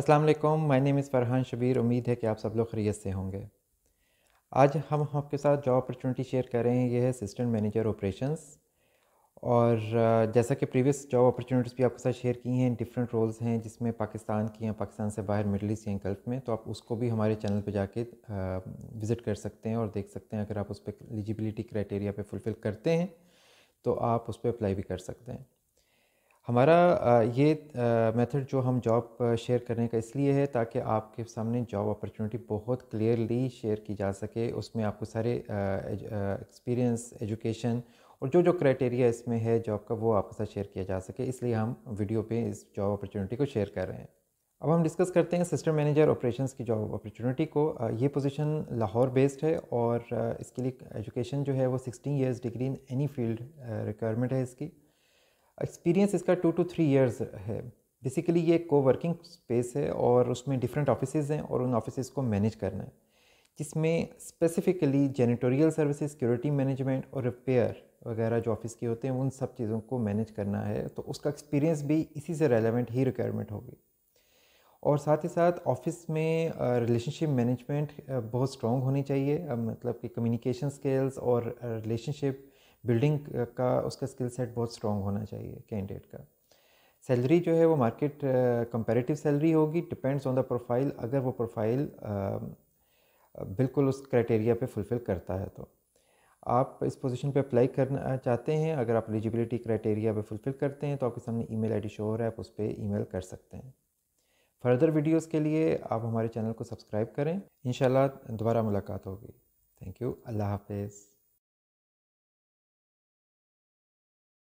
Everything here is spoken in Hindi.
अस्सलाम वालेकुम my name is Farhan Shabir उम्मीद है कि आप सब लोग खरीत से होंगे आज हम आपके साथ जॉब अपॉर्चुनिटी शेयर कर रहे हैं ये है असिस्टेंट मैनेजर ऑपरेशंस और जैसा कि प्रीवियस जॉब अपॉर्चुनिटीज़ भी आपके साथ शेयर की हैं डिफरेंट रोल्स हैं जिसमें पाकिस्तान की हैं पाकिस्तान से बाहर मिडल ईस्ट या गल्फ में तो आप उसको भी हमारे चैनल पर जाके विज़िट कर सकते हैं और देख सकते हैं अगर आप उस पर एलिजिबिलिटी क्राइटेरिया पर फुलफ़िल करते हैं तो आप उस पर अप्लाई भी कर सकते हैं हमारा ये मेथड जो हम जॉब शेयर करने का इसलिए है ताकि आपके सामने जॉब अपॉर्चुनिटी बहुत क्लियरली शेयर की जा सके उसमें आपको सारे एक्सपीरियंस एजुकेशन और जो जो क्राइटेरिया इसमें है जॉब का वो आपके साथ शेयर किया जा सके इसलिए हम वीडियो पे इस जॉब अपॉर्चुनिटी को शेयर कर रहे हैं अब हम डिस्कस करते हैं सिस्टम मैनेजर ऑपरेशंस की जॉब अपॉर्चुनिटी को ये पोजीशन लाहौर बेस्ड है और इसके लिए एजुकेशन जो है वो 16 years degree in any field requirement है इसकी एक्सपीरियंस इसका टू टू थ्री ईयर्स है बेसिकली ये को वर्किंग स्पेस है और उसमें डिफरेंट ऑफिस हैं और उन ऑफिस को मैनेज करना है जिसमें specifically janitorial services security management और रिपेयर वगैरह जो ऑफिस के होते हैं उन सब चीज़ों को मैनेज करना है तो उसका एक्सपीरियंस भी इसी से रेलेवेंट ही रिक्वायरमेंट होगी और साथ ही साथ ऑफिस में रिलेशनशिप मैनेजमेंट बहुत स्ट्रॉन्ग होनी चाहिए मतलब कि कम्युनिकेशन स्किल्स और रिलेशनशिप बिल्डिंग का उसका स्किल सेट बहुत स्ट्रॉन्ग होना चाहिए कैंडिडेट का सैलरी जो है वो मार्केट कंपेरेटिव सैलरी होगी डिपेंड्स ऑन द प्रोफाइल अगर वो प्रोफाइल बिल्कुल उस क्राइटेरिया पे फुलफ़िल करता है तो आप इस पोजीशन पे अप्लाई करना चाहते हैं अगर आप एलिजिबिलिटी क्राइटेरिया पे फुलफ़िल करते हैं तो आपके सामने ई मेल आई हो है आप उस पर ई कर सकते हैं फर्दर वीडियोज़ के लिए आप हमारे चैनल को सब्सक्राइब करें इन दोबारा मुलाकात होगी थैंक यू अल्लाह हाफिज़